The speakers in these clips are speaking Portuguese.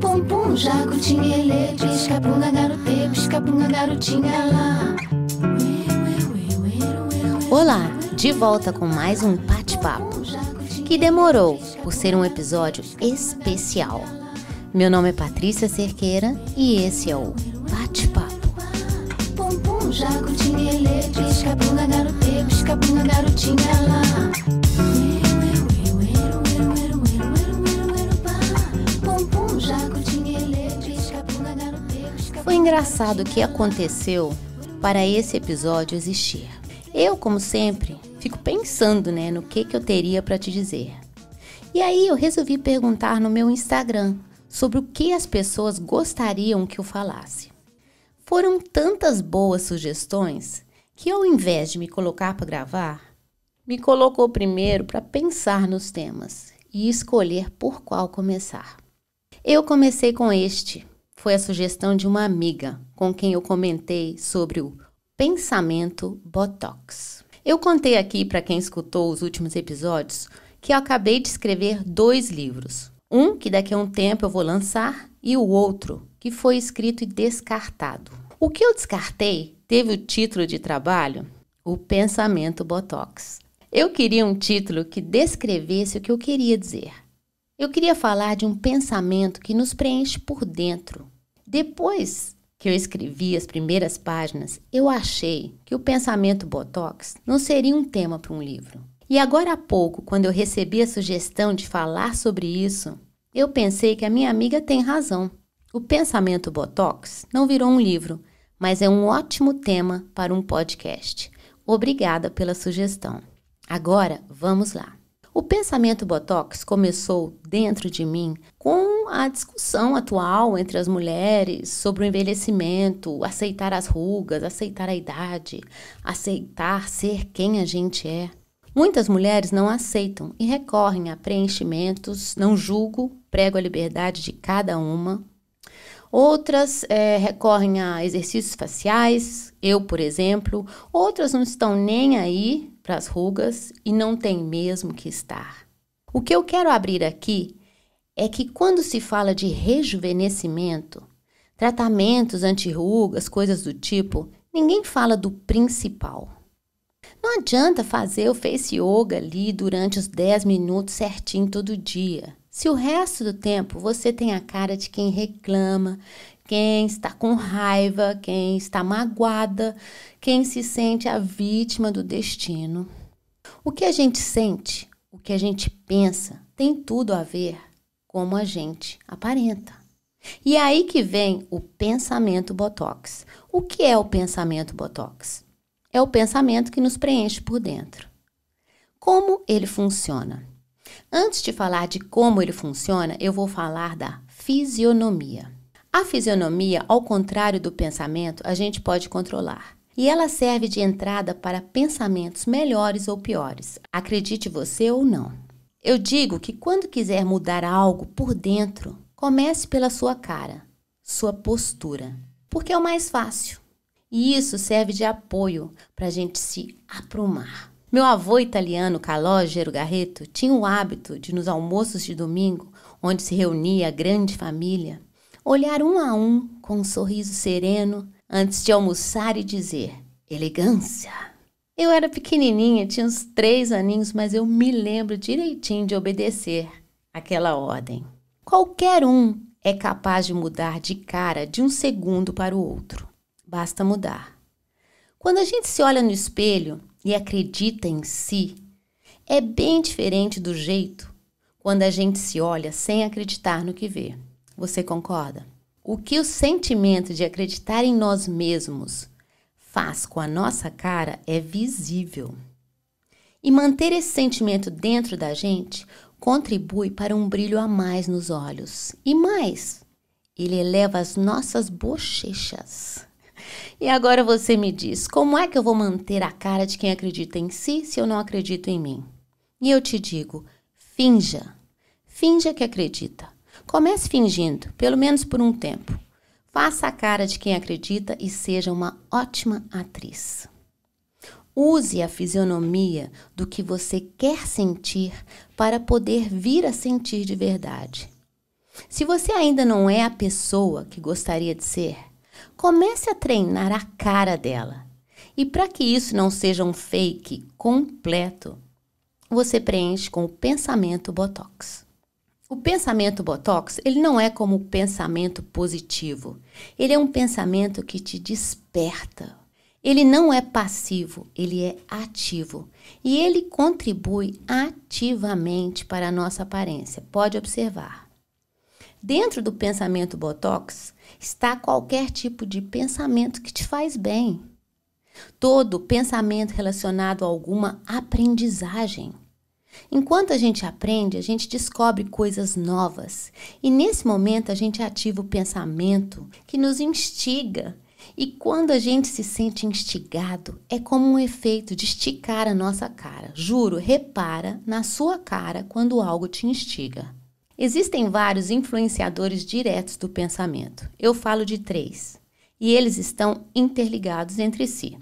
Pum pum, pisca, punga, garotê, pisca, punga, garotinha lá. Olá, de volta com mais um bate-papo, que demorou por ser um episódio especial. Meu nome é Patrícia Cerqueira e esse é o Bate-Papo. Pum pum, jaco, pisca, é punga, garotê, pisca, punga, garotinha lá. engraçado que aconteceu para esse episódio existir. Eu, como sempre, fico pensando, né, no que que eu teria para te dizer. E aí eu resolvi perguntar no meu Instagram sobre o que as pessoas gostariam que eu falasse. Foram tantas boas sugestões que ao invés de me colocar para gravar, me colocou primeiro para pensar nos temas e escolher por qual começar. Eu comecei com este, foi a sugestão de uma amiga com quem eu comentei sobre o pensamento Botox. Eu contei aqui para quem escutou os últimos episódios que eu acabei de escrever dois livros. Um que daqui a um tempo eu vou lançar e o outro que foi escrito e descartado. O que eu descartei teve o título de trabalho O Pensamento Botox. Eu queria um título que descrevesse o que eu queria dizer. Eu queria falar de um pensamento que nos preenche por dentro, depois que eu escrevi as primeiras páginas, eu achei que o pensamento botox não seria um tema para um livro. E agora há pouco, quando eu recebi a sugestão de falar sobre isso, eu pensei que a minha amiga tem razão. O pensamento botox não virou um livro, mas é um ótimo tema para um podcast. Obrigada pela sugestão. Agora, vamos lá. O pensamento botox começou dentro de mim com a discussão atual entre as mulheres sobre o envelhecimento, aceitar as rugas, aceitar a idade, aceitar ser quem a gente é. Muitas mulheres não aceitam e recorrem a preenchimentos, não julgo, prego a liberdade de cada uma. Outras é, recorrem a exercícios faciais, eu, por exemplo. Outras não estão nem aí para as rugas e não tem mesmo que estar. O que eu quero abrir aqui é que quando se fala de rejuvenescimento, tratamentos anti-rugas, coisas do tipo, ninguém fala do principal. Não adianta fazer o face yoga ali durante os 10 minutos certinho todo dia. Se o resto do tempo você tem a cara de quem reclama, quem está com raiva, quem está magoada, quem se sente a vítima do destino. O que a gente sente, o que a gente pensa, tem tudo a ver como a gente aparenta. E é aí que vem o pensamento botox. O que é o pensamento botox? É o pensamento que nos preenche por dentro. Como ele funciona? Antes de falar de como ele funciona, eu vou falar da fisionomia. A fisionomia, ao contrário do pensamento, a gente pode controlar. E ela serve de entrada para pensamentos melhores ou piores, acredite você ou não. Eu digo que quando quiser mudar algo por dentro, comece pela sua cara, sua postura, porque é o mais fácil. E isso serve de apoio para a gente se aprumar. Meu avô italiano Calogero Garreto tinha o hábito de, nos almoços de domingo, onde se reunia a grande família, olhar um a um com um sorriso sereno antes de almoçar e dizer: elegância. Eu era pequenininha, tinha uns três aninhos, mas eu me lembro direitinho de obedecer aquela ordem. Qualquer um é capaz de mudar de cara de um segundo para o outro. Basta mudar. Quando a gente se olha no espelho e acredita em si, é bem diferente do jeito quando a gente se olha sem acreditar no que vê. Você concorda? O que o sentimento de acreditar em nós mesmos faz com a nossa cara é visível. E manter esse sentimento dentro da gente contribui para um brilho a mais nos olhos. E mais, ele eleva as nossas bochechas. E agora você me diz, como é que eu vou manter a cara de quem acredita em si se eu não acredito em mim? E eu te digo, finja. Finja que acredita. Comece fingindo, pelo menos por um tempo. Faça a cara de quem acredita e seja uma ótima atriz. Use a fisionomia do que você quer sentir para poder vir a sentir de verdade. Se você ainda não é a pessoa que gostaria de ser, comece a treinar a cara dela. E para que isso não seja um fake completo, você preenche com o pensamento Botox. O pensamento botox, ele não é como o pensamento positivo. Ele é um pensamento que te desperta. Ele não é passivo, ele é ativo. E ele contribui ativamente para a nossa aparência. Pode observar. Dentro do pensamento botox está qualquer tipo de pensamento que te faz bem. Todo pensamento relacionado a alguma aprendizagem Enquanto a gente aprende, a gente descobre coisas novas. E nesse momento a gente ativa o pensamento que nos instiga. E quando a gente se sente instigado, é como um efeito de esticar a nossa cara. Juro, repara na sua cara quando algo te instiga. Existem vários influenciadores diretos do pensamento. Eu falo de três. E eles estão interligados entre si.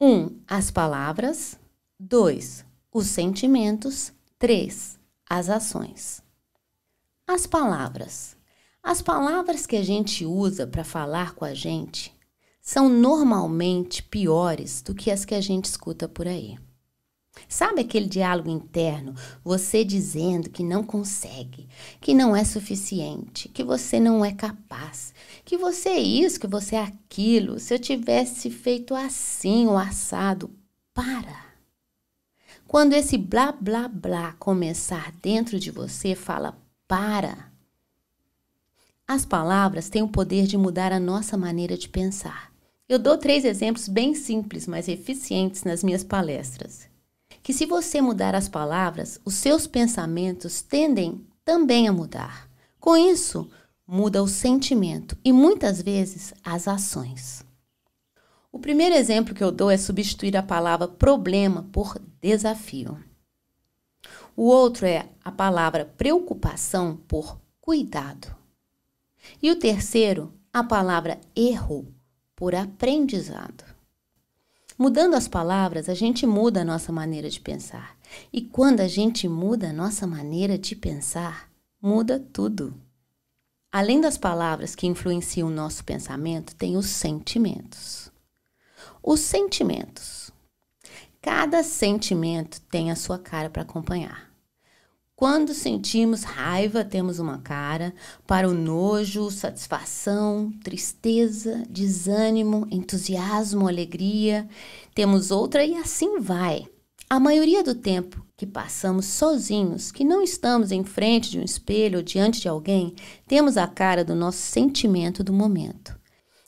1. Um, as palavras. 2 os sentimentos. 3. As ações. As palavras. As palavras que a gente usa para falar com a gente são normalmente piores do que as que a gente escuta por aí. Sabe aquele diálogo interno, você dizendo que não consegue, que não é suficiente, que você não é capaz, que você é isso, que você é aquilo, se eu tivesse feito assim o assado, para. Quando esse blá blá blá começar dentro de você, fala para. As palavras têm o poder de mudar a nossa maneira de pensar. Eu dou três exemplos bem simples, mas eficientes nas minhas palestras. Que se você mudar as palavras, os seus pensamentos tendem também a mudar. Com isso, muda o sentimento e muitas vezes as ações. O primeiro exemplo que eu dou é substituir a palavra problema por desafio. O outro é a palavra preocupação por cuidado. E o terceiro, a palavra erro por aprendizado. Mudando as palavras, a gente muda a nossa maneira de pensar. E quando a gente muda a nossa maneira de pensar, muda tudo. Além das palavras que influenciam o nosso pensamento, tem os sentimentos. Os sentimentos. Cada sentimento tem a sua cara para acompanhar. Quando sentimos raiva, temos uma cara. Para o nojo, satisfação, tristeza, desânimo, entusiasmo, alegria, temos outra e assim vai. A maioria do tempo que passamos sozinhos, que não estamos em frente de um espelho ou diante de alguém, temos a cara do nosso sentimento do momento.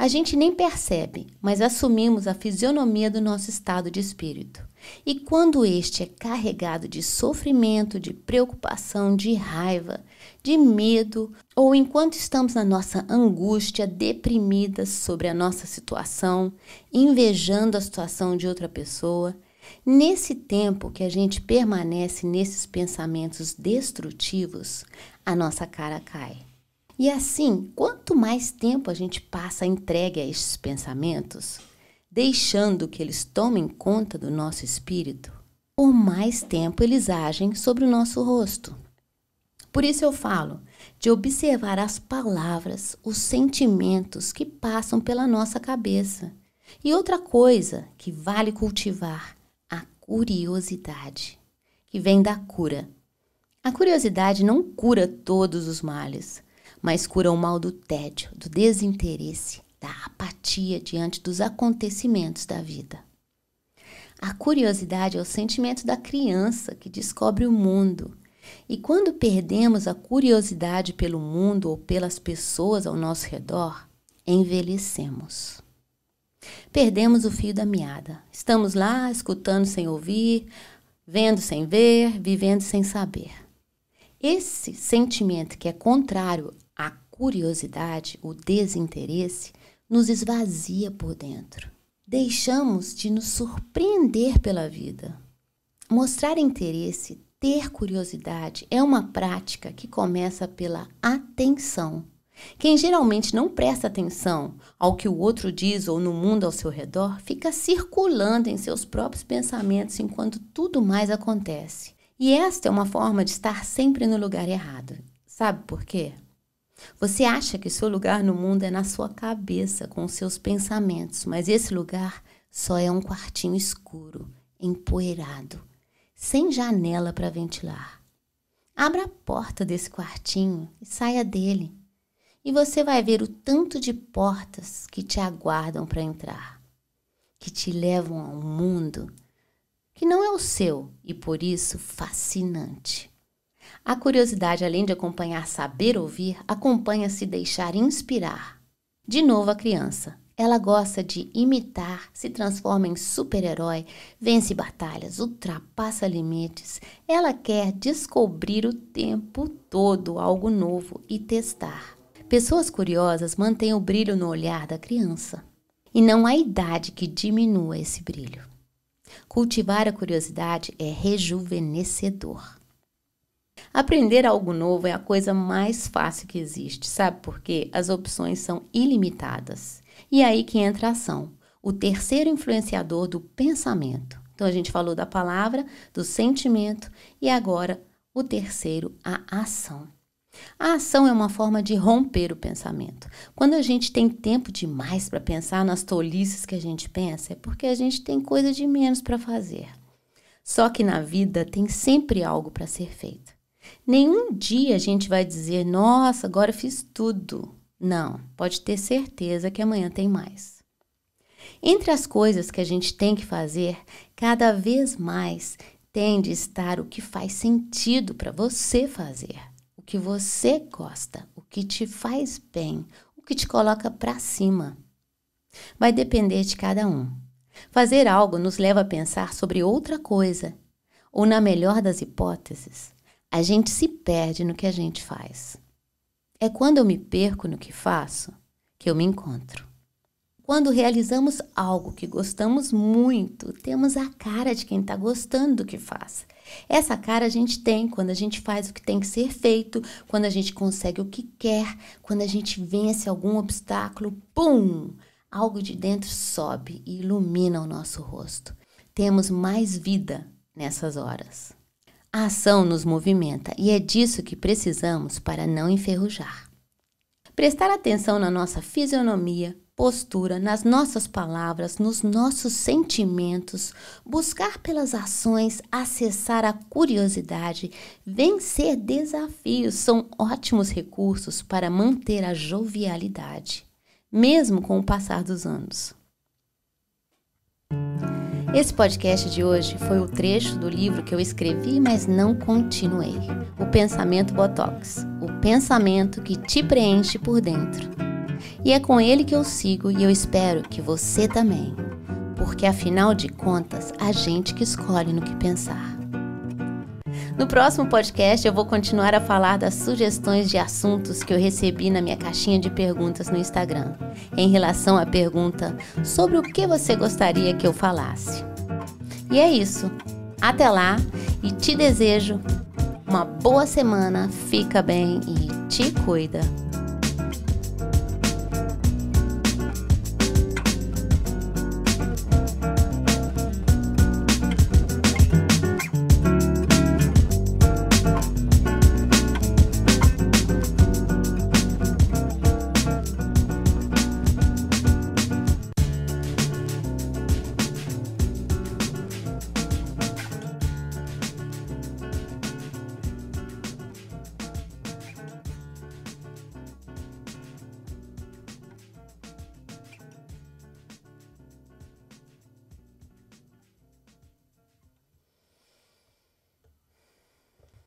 A gente nem percebe, mas assumimos a fisionomia do nosso estado de espírito. E quando este é carregado de sofrimento, de preocupação, de raiva, de medo, ou enquanto estamos na nossa angústia, deprimidas sobre a nossa situação, invejando a situação de outra pessoa, Nesse tempo que a gente permanece nesses pensamentos destrutivos, a nossa cara cai. E assim, quanto mais tempo a gente passa entregue a estes pensamentos, deixando que eles tomem conta do nosso espírito, por mais tempo eles agem sobre o nosso rosto. Por isso eu falo de observar as palavras, os sentimentos que passam pela nossa cabeça. E outra coisa que vale cultivar, a curiosidade, que vem da cura. A curiosidade não cura todos os males, mas cura o mal do tédio, do desinteresse, da apatia diante dos acontecimentos da vida. A curiosidade é o sentimento da criança que descobre o mundo. E quando perdemos a curiosidade pelo mundo ou pelas pessoas ao nosso redor, envelhecemos. Perdemos o fio da meada. Estamos lá escutando sem ouvir, vendo sem ver, vivendo sem saber. Esse sentimento que é contrário curiosidade, o desinteresse, nos esvazia por dentro. Deixamos de nos surpreender pela vida. Mostrar interesse, ter curiosidade é uma prática que começa pela atenção. Quem geralmente não presta atenção ao que o outro diz ou no mundo ao seu redor fica circulando em seus próprios pensamentos enquanto tudo mais acontece. E esta é uma forma de estar sempre no lugar errado. Sabe por quê? Você acha que seu lugar no mundo é na sua cabeça, com os seus pensamentos, mas esse lugar só é um quartinho escuro, empoeirado, sem janela para ventilar. Abra a porta desse quartinho e saia dele, e você vai ver o tanto de portas que te aguardam para entrar, que te levam a um mundo que não é o seu e por isso fascinante. A curiosidade, além de acompanhar saber ouvir, acompanha se deixar inspirar. De novo, a criança. Ela gosta de imitar, se transforma em super-herói, vence batalhas, ultrapassa limites. Ela quer descobrir o tempo todo algo novo e testar. Pessoas curiosas mantêm o brilho no olhar da criança. E não há idade que diminua esse brilho. Cultivar a curiosidade é rejuvenescedor. Aprender algo novo é a coisa mais fácil que existe, sabe? por quê? as opções são ilimitadas. E é aí que entra a ação, o terceiro influenciador do pensamento. Então a gente falou da palavra, do sentimento e agora o terceiro, a ação. A ação é uma forma de romper o pensamento. Quando a gente tem tempo demais para pensar nas tolices que a gente pensa, é porque a gente tem coisa de menos para fazer. Só que na vida tem sempre algo para ser feito. Nenhum dia a gente vai dizer, nossa, agora fiz tudo. Não, pode ter certeza que amanhã tem mais. Entre as coisas que a gente tem que fazer, cada vez mais tem de estar o que faz sentido para você fazer, o que você gosta, o que te faz bem, o que te coloca para cima. Vai depender de cada um. Fazer algo nos leva a pensar sobre outra coisa, ou na melhor das hipóteses, a gente se perde no que a gente faz. É quando eu me perco no que faço que eu me encontro. Quando realizamos algo que gostamos muito, temos a cara de quem está gostando do que faz. Essa cara a gente tem quando a gente faz o que tem que ser feito, quando a gente consegue o que quer, quando a gente vence algum obstáculo, pum! Algo de dentro sobe e ilumina o nosso rosto. Temos mais vida nessas horas. A ação nos movimenta e é disso que precisamos para não enferrujar. Prestar atenção na nossa fisionomia, postura, nas nossas palavras, nos nossos sentimentos, buscar pelas ações, acessar a curiosidade, vencer desafios são ótimos recursos para manter a jovialidade, mesmo com o passar dos anos. Esse podcast de hoje foi o um trecho do livro que eu escrevi, mas não continuei. O Pensamento Botox, o pensamento que te preenche por dentro. E é com ele que eu sigo e eu espero que você também, porque afinal de contas, a gente que escolhe no que pensar. No próximo podcast, eu vou continuar a falar das sugestões de assuntos que eu recebi na minha caixinha de perguntas no Instagram, em relação à pergunta sobre o que você gostaria que eu falasse. E é isso. Até lá e te desejo uma boa semana, fica bem e te cuida.